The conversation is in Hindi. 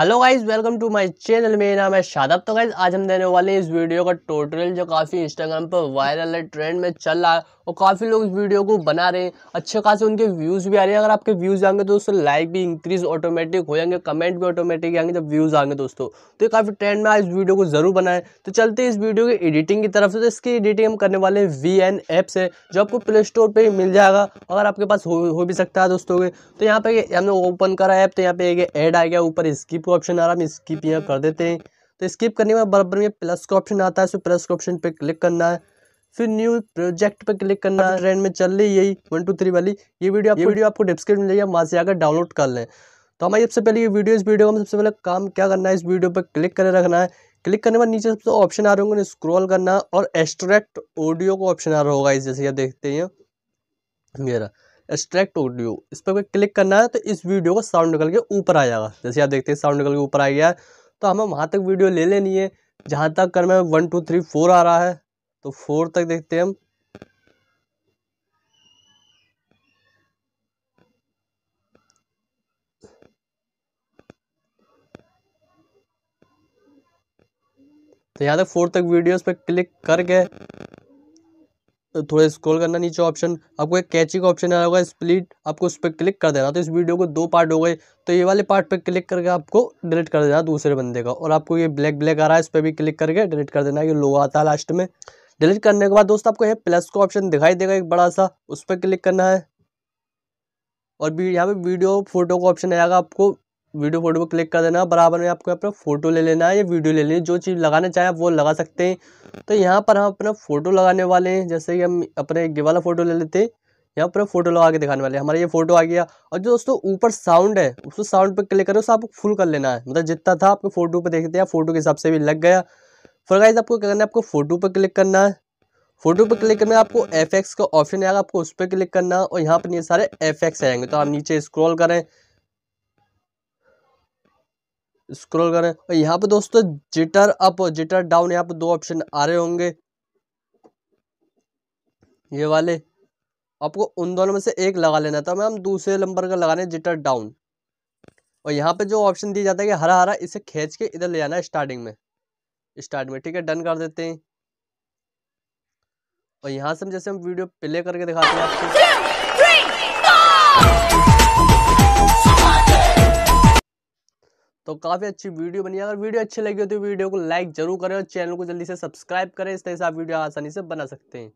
hello guys welcome to my channel मेरा नाम है शादाब तो गाइज आज हम देने वाले इस वीडियो का टोटल जो काफ़ी इंस्टाग्राम पर वायरल है ट्रेंड में चल रहा है और काफ़ी लोग इस वीडियो को बना रहे हैं अच्छे खासे उनके व्यूज़ भी आ रहे हैं अगर आपके व्यूज़ आएंगे तो उससे लाइक भी इंक्रीज़ ऑटोमेटिक हो जाएंगे कमेंट भी ऑटोमेटिक आएंगे जब व्यूज़ आएंगे दोस्तों तो ये काफ़ी ट्रेंड में आज इस वीडियो को ज़रूर बनाएं तो चलते इस वीडियो की एडिटिंग की तरफ से तो इसकी एडिटिंग हम करने वाले वी एन ऐप्स है जो आपको प्ले स्टोर पर मिल जाएगा अगर आपके पास हो, हो भी सकता है दोस्तों के तो यहाँ पर हमने ओपन करा ऐप तो यहाँ पर एक एड आ गया ऊपर स्किप का ऑप्शन आ रहा है हम स्किप यहाँ कर देते हैं तो स्किप करने में बराबर में प्लस का ऑप्शन आता है सो प्लस का ऑप्शन पर क्लिक करना है फिर न्यू प्रोजेक्ट पर क्लिक करना है ट्रेंड में चल रही यही वन टू थ्री वाली ये वीडियो ये वीडियो आपको डिस्क्रिप्शन मिलेगी वहाँ से आकर डाउनलोड कर लें तो हमारी सबसे पहले ये वीडियो इस वीडियो में सबसे पहले काम क्या करना है इस वीडियो पर क्लिक कर रखना है क्लिक करने के बाद नीचे सबसे ऑप्शन आ रहे होंगे स्क्रॉल करना और एक्स्ट्रैक्ट ऑडियो का ऑप्शन आ रहा होगा इस जैसे ये देखते हैं मेरा एक्स्ट्रैक्ट ऑडियो इस पर क्लिक करना है तो इस वीडियो का साउंड निकल के ऊपर आ जाएगा जैसे आप देखते हैं साउंड निकल के ऊपर आ गया है तो हमें वहाँ तक वीडियो ले लेनी है जहाँ तक कर मैं वन टू थ्री फोर आ रहा है तो फोर तक देखते हैं हम तो यहाँ तक फोर तक वीडियोस पे क्लिक करके तो थोड़ा स्क्रॉल करना नीचे ऑप्शन आपको एक कैची का ऑप्शन आया होगा स्प्लिट आपको उस पर क्लिक कर देना तो इस वीडियो को दो पार्ट हो गए तो ये वाले पार्ट पे क्लिक करके आपको डिलीट कर देना दूसरे बंदे का और आपको ये ब्लैक ब्लैक आ रहा है इस पर भी क्लिक करके डिलीट कर देना ये लोग आता है लास्ट में डिलीट करने के बाद दोस्तों आपको यहाँ प्लस का ऑप्शन दिखाई देगा एक बड़ा सा उस पर क्लिक करना है और यहाँ पे वीडियो फोटो का ऑप्शन आएगा आपको वीडियो फोटो पर क्लिक कर देना बराबर में आपको पर फ़ोटो ले लेना है या वीडियो ले लेनी जो चीज़ लगाना चाहें आप वो लगा सकते हैं तो यहाँ पर हम अपना फ़ोटो लगाने वाले हैं जैसे कि हम अपने ये वाला फ़ोटो ले लेते हैं यहाँ पर फ़ोटो लगा के दिखाने वाले हमारा ये फ़ोटो आ गया और जो दोस्तों ऊपर साउंड है उसको साउंड पर क्लिक करो उसको आपको फुल कर लेना है मतलब जितना था आपको फ़ोटो पर देखते हैं फ़ोटो के हिसाब से भी लग गया फिर गाइज आपको क्या करना है आपको फोटो पर क्लिक करना है फोटो पर क्लिक करना आपको एफ एक्स का ऑप्शन आएगा आपको उस पर क्लिक करना और यहाँ पर ये सारे एफ एक्स आएंगे तो आप नीचे स्क्रॉल करें स्क्रॉल करें और यहाँ पर दोस्तों जिटर अप और जिटर डाउन यहाँ पर दो ऑप्शन आ रहे होंगे ये वाले आपको उन दोनों में से एक लगा लेना था तो मैं हम दूसरे नंबर का लगाने जिटर डाउन और यहाँ पे जो ऑप्शन दिया जाता है कि हरा हरा इसे खींच के इधर ले जाना है स्टार्टिंग में स्टार्ट में ठीक है डन कर देते हैं और यहाँ से हम जैसे हम वीडियो प्ले करके दिखाते हैं आपको तो काफ़ी अच्छी वीडियो बनी है अगर वीडियो अच्छी लगी हो तो वीडियो को लाइक जरूर करें और चैनल को जल्दी से सब्सक्राइब करें इस तरह से आप वीडियो आसानी से बना सकते हैं